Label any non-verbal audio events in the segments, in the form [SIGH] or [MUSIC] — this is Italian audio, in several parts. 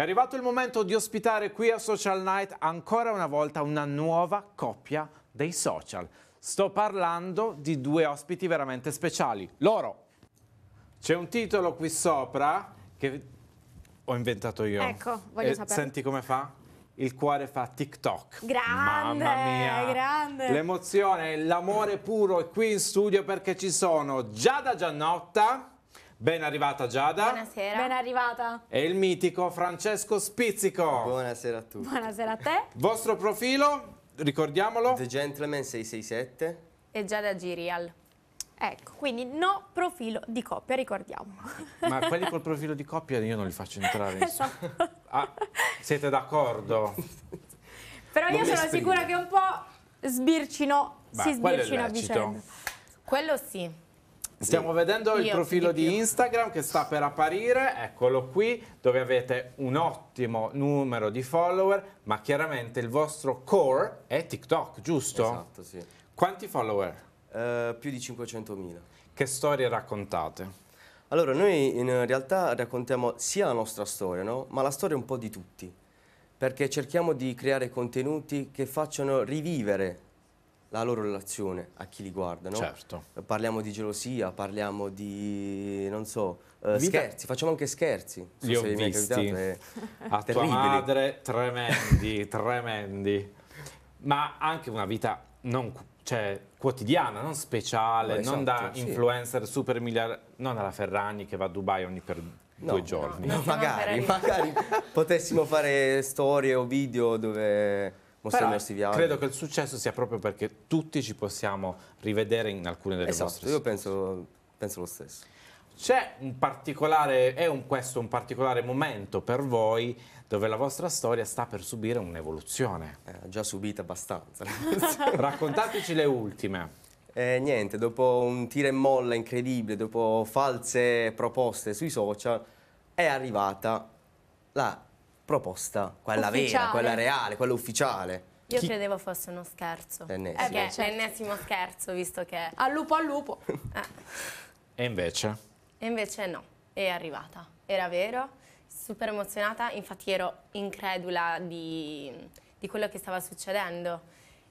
È arrivato il momento di ospitare qui a Social Night ancora una volta una nuova coppia dei social. Sto parlando di due ospiti veramente speciali. Loro! C'è un titolo qui sopra che ho inventato io. Ecco, voglio eh, sapere. Senti come fa? il cuore fa TikTok. Grande, Mamma mia. grande. L'emozione, l'amore puro è qui in studio perché ci sono Giada Giannotta Ben arrivata Giada. Buonasera. Ben arrivata. E il mitico Francesco Spizzico. Buonasera a tutti. Buonasera a te. Vostro profilo, ricordiamolo. The Gentleman 667. E Giada Girial. Ecco, quindi no profilo di coppia, ricordiamo. Ma [LAUGHS] quelli col profilo di coppia io non li faccio entrare. [LAUGHS] Esatto. Ah, siete d'accordo? Però non io sono esprimo. sicura che un po' sbircino, bah, si sbircino a vicenda. Quello sì. Stiamo vedendo il profilo di Instagram che sta per apparire, eccolo qui, dove avete un ottimo numero di follower, ma chiaramente il vostro core è TikTok, giusto? Esatto, sì. Quanti follower? Uh, più di 500.000. Che storie raccontate? Allora, noi in realtà raccontiamo sia la nostra storia, no? ma la storia un po' di tutti, perché cerchiamo di creare contenuti che facciano rivivere la loro relazione a chi li guarda, no? Certo. Parliamo di gelosia, parliamo di, non so, uh, scherzi, facciamo anche scherzi. So li ho visti. È... Eh. [LAUGHS] a terribili. tua madre, tremendi, [LAUGHS] tremendi. Ma anche una vita non, cioè, quotidiana, non speciale, esatto, non da influencer sì. super miliare, non alla Ferragni che va a Dubai ogni per no, due giorni. No, magari, magari [LAUGHS] potessimo fare storie o video dove mostrando i nostri viaggi. Credo che il successo sia proprio perché tutti ci possiamo rivedere in alcune delle esatto, vostre io penso, penso lo stesso. C'è un particolare, è un, questo un particolare momento per voi dove la vostra storia sta per subire un'evoluzione. Eh, già subita abbastanza. [LAUGHS] Raccontateci le ultime. Eh, niente, dopo un tira e molla incredibile, dopo false proposte sui social, è arrivata la proposta, quella ufficiale. vera, quella reale, quella ufficiale. Io Chi... credevo fosse uno scherzo. L'ennesimo. Eh certo. l'ennesimo scherzo, visto che... Al lupo al lupo. [LAUGHS] eh. E invece? E invece no, è arrivata. Era vero, super emozionata, infatti ero incredula di, di quello che stava succedendo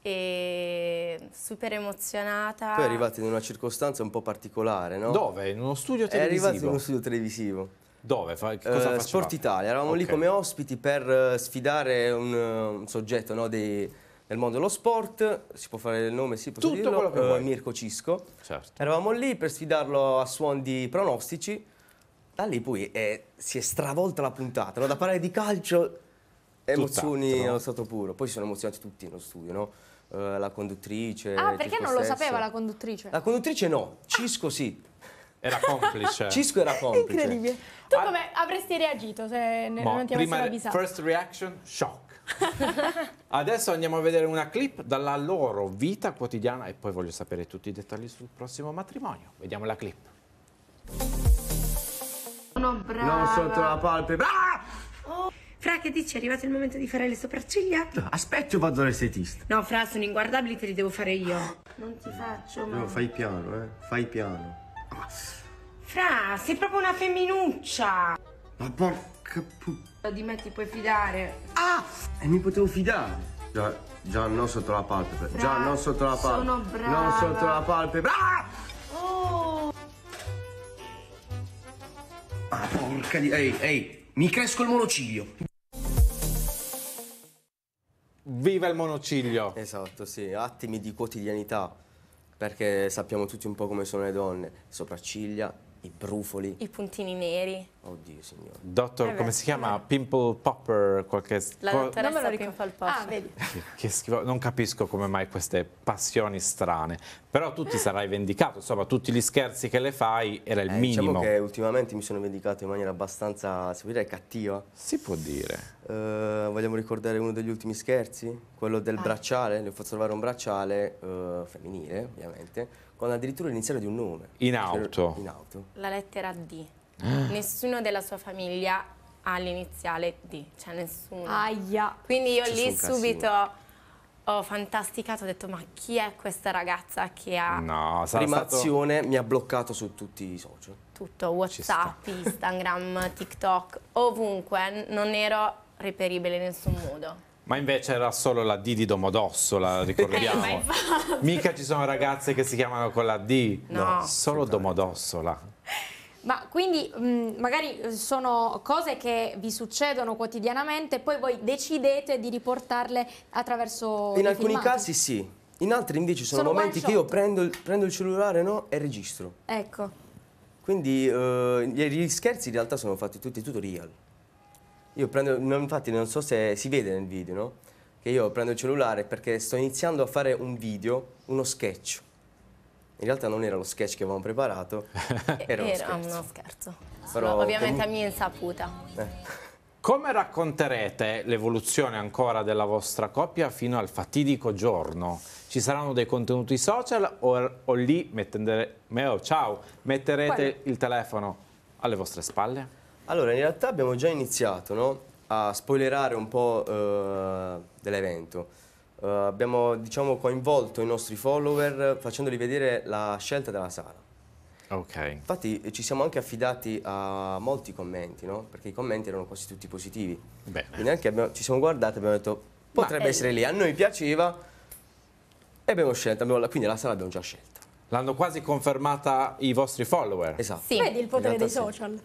e super emozionata. Tu è arrivata in una circostanza un po' particolare, no? Dove? In uno studio televisivo? È arrivata in uno studio televisivo. Dove? Fa, eh, cosa uh, Sport Italia, eravamo okay. lì come ospiti per eh, sfidare un, eh, un soggetto no, dei, del mondo dello sport, si può fare il nome, sì, posso Tutto dirlo, quello che vuoi. Mirko Cisco. Certo. Eravamo lì per sfidarlo a suon di pronostici, da lì poi eh, si è stravolta la puntata, no? da parlare di calcio, emozioni Tutt'altro, no? stato puro, poi si sono emozionati tutti nello studio, no? Uh, la conduttrice. Ah, perché non lo sapeva la conduttrice? La conduttrice no, Cisco sì. Era complice. Cisco era complice. Incredibile. Tu ah. come avresti reagito se ne Mo, non ti avessero avvisato? First reaction, shock. [LAUGHS] Adesso andiamo a vedere una clip dalla loro vita quotidiana e poi voglio sapere tutti i dettagli sul prossimo matrimonio. Vediamo la clip. Sono brava. Non sotto la palpebra. Ah! Fra, che dici? È arrivato il momento di fare le sopracciglia? Aspetta, vado all'estetista. No, Fra, sono inguardabili, te li devo fare io. Non ti faccio, ma... No, fai piano, eh. Fai piano. Fra, sei proprio una femminuccia. Ma porca puttana. Di me ti puoi fidare. Ah, e mi potevo fidare. Già, già non sotto la palpebra. già non sotto la palpebra. Sono brava. Non sotto la palpebra. Ah! Oh. Ah, porca di... Ehi, ehi, mi cresco il monociglio. Viva il monociglio! Esatto, sì, attimi di quotidianità perché sappiamo tutti un po' come sono le donne, sopracciglia, i brufoli. I puntini neri. Oddio, signore. Dottor, eh come si chiama? Pimple Popper? Qualche... La dottoressa non me lo Pimple Popper. Ah, vedi. [LAUGHS] Che, schifo. Non capisco come mai queste passioni strane. Però tu ti sarai vendicato. Insomma, tutti gli scherzi che le fai era il eh, diciamo minimo. Diciamo che ultimamente mi sono vendicato in maniera abbastanza, si può dire, cattiva. Si può dire. Eh, vogliamo ricordare uno degli ultimi scherzi? Quello del ah. bracciale. Le ho fatto trovare un bracciale, eh, femminile, ovviamente con addirittura l'iniziale di un nome. In auto? In auto. La lettera D. Ah. Nessuno della sua famiglia ha l'iniziale D, cioè nessuno. Aia. Quindi io lì subito ho fantasticato, ho detto ma chi è questa ragazza che ha... No, sarà Prima stato... azione mi ha bloccato su tutti i social. Tutto, Whatsapp, Instagram, TikTok, ovunque, non ero reperibile in nessun modo. Ma invece era solo la D di Domodossola, [LAUGHS] eh, ricordiamo. Eh, Mica ci sono ragazze che si chiamano con la D, no. solo Domodossola. Ma quindi mh, mm, magari sono cose che vi succedono quotidianamente, poi voi decidete di riportarle attraverso... In alcuni filmati. casi sì, in altri invece sono, sono momenti che io prendo, prendo il cellulare no, e registro. Ecco. Quindi eh, gli scherzi in realtà sono fatti tutti tutorial. Io prendo, infatti non so se si vede nel video, no? Che io prendo il cellulare perché sto iniziando a fare un video, uno sketch. In realtà non era lo sketch che avevamo preparato, [LAUGHS] eh, era, uno era uno scherzo. Uno scherzo. Però, ovviamente a mia insaputa. Eh. Come racconterete l'evoluzione ancora della vostra coppia fino al fatidico giorno? Ci saranno dei contenuti social o, o lì mettere, meo, ciao, metterete Quello. il telefono alle vostre spalle? Allora, in realtà abbiamo già iniziato no? a spoilerare un po' eh, dell'evento. Eh, abbiamo diciamo, coinvolto i nostri follower facendoli vedere la scelta della sala. Okay. Infatti eh, ci siamo anche affidati a molti commenti, no? perché i commenti erano quasi tutti positivi. Bene. Quindi anche abbiamo, ci siamo guardati e abbiamo detto potrebbe eh, essere lì, a noi piaceva e abbiamo scelto, abbiamo, quindi la sala abbiamo già scelta. L'hanno quasi confermata i vostri follower. Esatto. Sì. Vedi il potere dei social.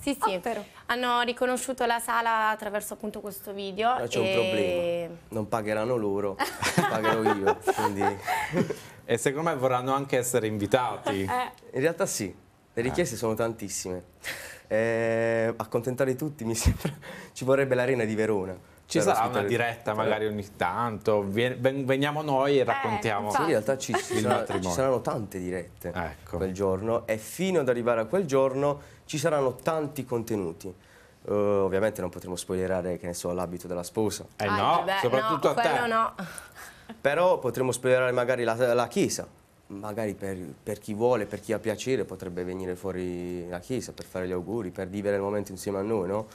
Sì, sì. Oh, Hanno riconosciuto la sala attraverso appunto questo video. Ma c'è e... un problema. Non pagheranno loro, [LAUGHS] pagherò io. Quindi... E secondo me vorranno anche essere invitati. Eh. In realtà sì, le eh. richieste eh. sono tantissime. Eh, accontentare tutti mi sembra ci vorrebbe l'arena di Verona. Ci cioè, sarà una diretta magari ogni tanto, veniamo noi e eh, raccontiamo. Eh, sì, in realtà ci, sarà, ci saranno tante dirette ecco. quel giorno e fino ad arrivare a quel giorno ci saranno tanti contenuti. Uh, ovviamente non potremo spoilerare, che ne so, l'abito della sposa. Eh ah, no, soprattutto no, a te. No. Però potremmo spoilerare magari la, la chiesa, magari per, per, chi vuole, per chi ha piacere, potrebbe venire fuori la chiesa per fare gli auguri, per vivere il momento insieme a noi, no?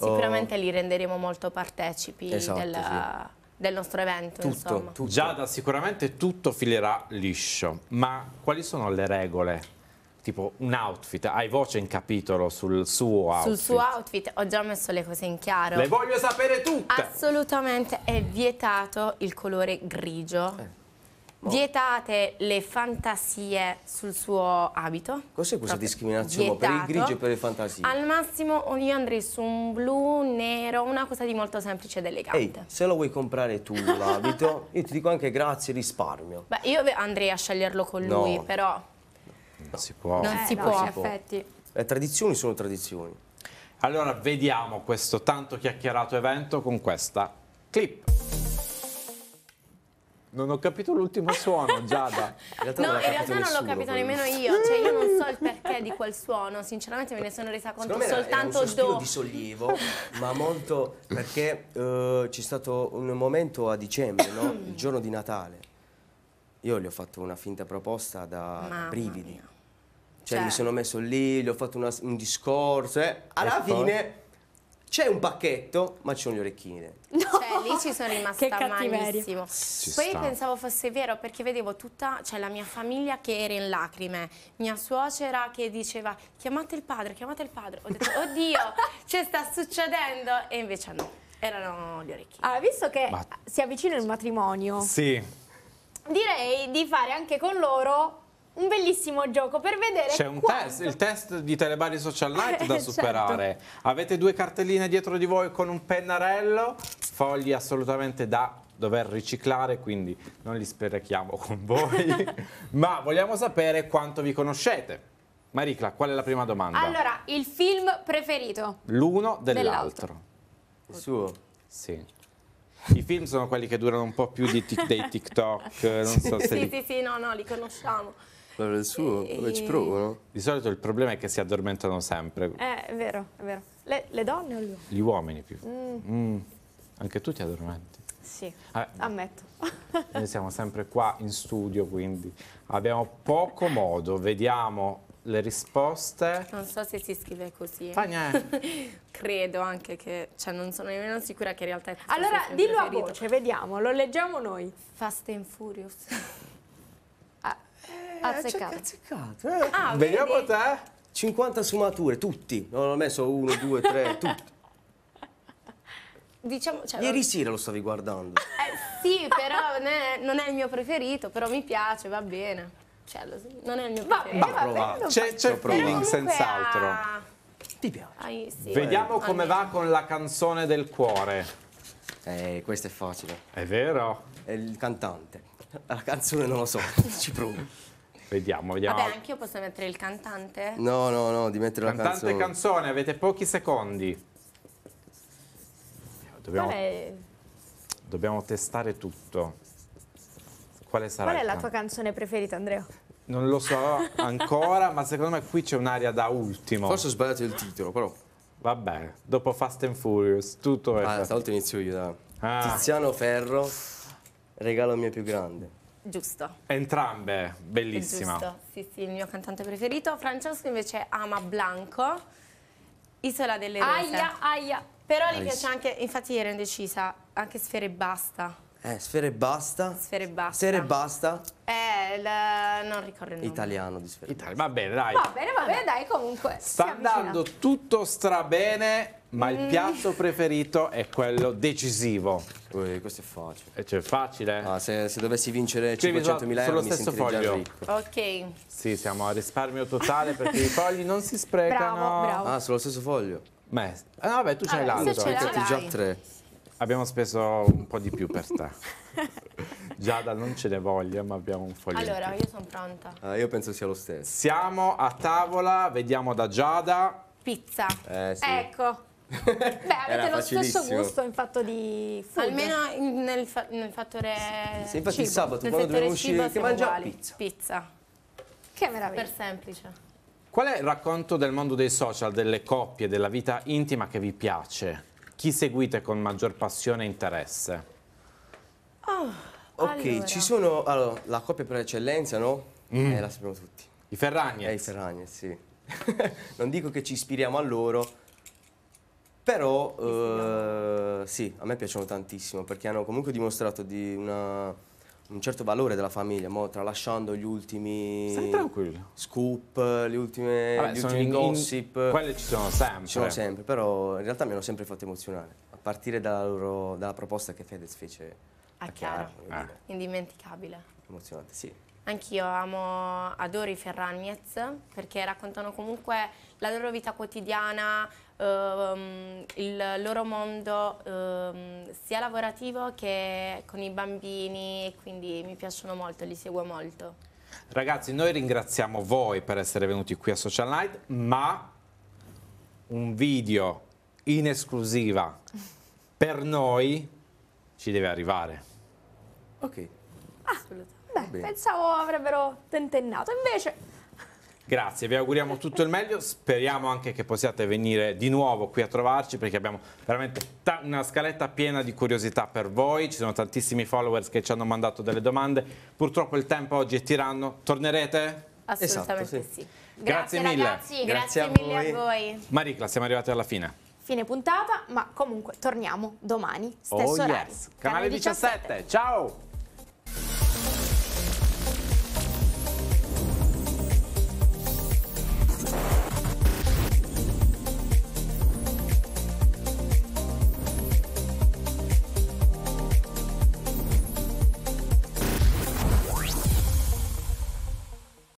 Sicuramente oh. li renderemo molto partecipi esatto, della, sì. del nostro evento. Tutto, tutto. Giada, sicuramente tutto filerà liscio, ma quali sono le regole? Tipo un outfit, hai voce in capitolo sul suo outfit? Sul suo outfit ho già messo le cose in chiaro. Le voglio sapere tutte! Assolutamente è vietato il colore grigio. Eh Boh. Vietate le fantasie sul suo abito. Cos'è questa discriminazione vietato. per il grigio e per le fantasie? Al massimo io andrei su un blu, nero, una cosa di molto semplice ed elegante. Ehi, se lo vuoi comprare tu l'abito, [LAUGHS] io ti dico anche grazie, risparmio. Beh, io andrei a sceglierlo con no. lui, però... Non si può. Non eh, si no, può. Effetti. Le tradizioni sono tradizioni. Allora vediamo questo tanto chiacchierato evento con questa clip. Non ho capito l'ultimo suono, [LAUGHS] Giada. In no, in realtà non l'ho capito nemmeno io, cioè io non so il [LAUGHS] perché di quel suono, sinceramente me ne sono resa conto Secondo soltanto dopo. Era un do. di sollievo, [LAUGHS] ma molto perché eh, c'è stato un momento a dicembre, no? Mm. il giorno di Natale. Io gli ho fatto una finta proposta da Mamma brividi. Mia. Cioè, cioè, mi cioè sono messo lì, gli ho fatto una, un discorso eh. alla e fine... Poi? C'è un pacchetto, ma ci sono gli orecchini dentro. No. Cioè, lì ci sono [LAUGHS] rimasta che malissimo. Ci Poi sta. pensavo fosse vero perché vedevo tutta, cioè la mia famiglia che era in lacrime, mia suocera che diceva chiamate il padre, chiamate il padre. Ho detto oddio, [LAUGHS] cioè sta succedendo e invece no, erano gli orecchini. Allora, ah, visto che ma... si avvicina il matrimonio. Sì. Direi di fare anche con loro un bellissimo gioco per vedere C'è un quanto... test, il test di Telebari Social Night [LAUGHS] da esatto. superare. certo. Avete due cartelline dietro di voi con un pennarello, fogli assolutamente da dover riciclare, quindi non li sprechiamo con voi, [LAUGHS] ma vogliamo sapere quanto vi conoscete. Maricla, qual è la prima domanda? Allora, il film preferito? L'uno dell'altro. il suo? Sì. I film sono quelli che durano un po' più di tic, dei [LAUGHS] TikTok, non so se... Sì, li... sì, sì, no, no, li conosciamo. L'ora del suo, e... ci provano. Di solito il problema è che si addormentano sempre. Eh, è vero, è vero. Le, le donne o gli uomini? Gli uomini più. Mm. Mm. Anche tu ti addormenti. Sì, Vabbè, ammetto. [LAUGHS] Noi siamo sempre qua in studio, quindi abbiamo poco modo. Vediamo le risposte. Non so se si scrive così. Fagna. [LAUGHS] Credo anche che, cioè non sono nemmeno sicura che in realtà è Allora, dillo preferito. a voce, vediamo, lo leggiamo noi. Fast and Furious. [LAUGHS] Eh, azzeccato. azzeccato. Eh. Ah, Vediamo vedi? te. 50 sfumature, tutti. Non ho messo uno, due, tre, [LAUGHS] tutti. Diciamo, cioè, Ieri sera lo stavi guardando. Eh, sì, però non è, non è il mio preferito, però mi piace, va bene. Cioè, non è il mio preferito. Va, va, C'è il feeling senz'altro. Ti piace. Ah, sì. Vediamo Beh. come va con la canzone del cuore. Eh, questo è facile. È vero? È il cantante. La canzone non lo so, [LAUGHS] ci provo. Vediamo, vediamo. Vabbè, anche io posso mettere il cantante? No, no, no, di mettere cantante la canzone. Cantante canzone, avete pochi secondi. Dobbiamo, Vabbè. dobbiamo testare tutto. Quale sarà? Qual è la tua canzone preferita, Andrea? Non lo so [LAUGHS] ancora, ma secondo me qui c'è un'aria da ultimo. Forse ho sbagliato il titolo, però. Vabbè, dopo Fast and Furious, tutto ah, è. Ah, stavolta inizio io, da. Ah. Tiziano Ferro, regalo mio più grande. Giusto. Entrambe, bellissima. Giusto, sì, sì, il mio cantante preferito. Francesco invece ama Blanco, Isola delle Rose. Aia, aia. Però gli piace anche, infatti ero indecisa, anche Sfere e Basta. Eh, Sfere e Basta. Sfere e Basta. Sfere e Basta. Eh, il, non ricordo il nome. Italiano di Sferruzzi. va bene, dai. Va bene, va bene, dai, comunque. Sta andando tutto strabene. Ma mm. il piatto preferito è quello decisivo. Ui, questo è facile. E eh, cioè, facile? Eh. Ah, se, se, dovessi vincere 500.000 euro mi stesso foglio. già ricco. Ok. Sì, siamo a risparmio totale perché i fogli non si sprecano. Bravo, bravo. Ah, sullo stesso foglio? Beh, ah, vabbè, tu ah, c'hai l'altro. Ce già tre. Abbiamo speso un po' di più per te. [LAUGHS] Giada non ce ne voglia, ma abbiamo un foglietto. Allora, io sono pronta. Ah, io penso sia lo stesso. Siamo a tavola, vediamo da Giada. Pizza. Eh, sì. Ecco. [LAUGHS] Beh, avete Era lo stesso gusto in fatto di food. Almeno nel, fa nel fattore Se infatti cibo. il sabato nel quando dobbiamo uscire che mangia pizza. pizza. Che meraviglia. Per semplice. Qual è il racconto del mondo dei social, delle coppie, della vita intima che vi piace? Chi seguite con maggior passione e interesse? Oh. Ok, allora. ci sono... Allora, la coppia per eccellenza, no? Mm. Eh, la sappiamo tutti. I Ferragni. Eh, i Ferragnez, sì. [LAUGHS] non dico che ci ispiriamo a loro, però eh, sì, a me piacciono tantissimo perché hanno comunque dimostrato di una, un certo valore della famiglia, mo, tralasciando gli ultimi scoop, le ultime, Vabbè, gli ultimi in, gossip. In, quelle ci sono sempre. Ci sono sempre, però in realtà mi hanno sempre fatto emozionare, a partire dalla, loro, dalla proposta che Fedez fece a Chiara. Ah. Indimenticabile. Emozionante, sì. Anch'io amo, adoro i Ferragnez perché raccontano comunque la loro vita quotidiana, ehm, il loro mondo ehm, sia lavorativo che con i bambini e quindi mi piacciono molto, li seguo molto. Ragazzi, noi ringraziamo voi per essere venuti qui a Social Night, ma un video in esclusiva per noi ci deve arrivare. Ok. Ah, beh, pensavo avrebbero tentennato, invece... Grazie, vi auguriamo tutto il meglio, speriamo anche che possiate venire di nuovo qui a trovarci perché abbiamo veramente una scaletta piena di curiosità per voi, ci sono tantissimi followers che ci hanno mandato delle domande, purtroppo il tempo oggi è tiranno, tornerete? Assolutamente esatto, sì. sì. Grazie, grazie, mille. Ragazzi, grazie, grazie a mille a voi. Maricla, siamo arrivati alla fine fine puntata, ma comunque torniamo domani, stesso oh, yes. orario. Canale, Canale 17. 17. ciao!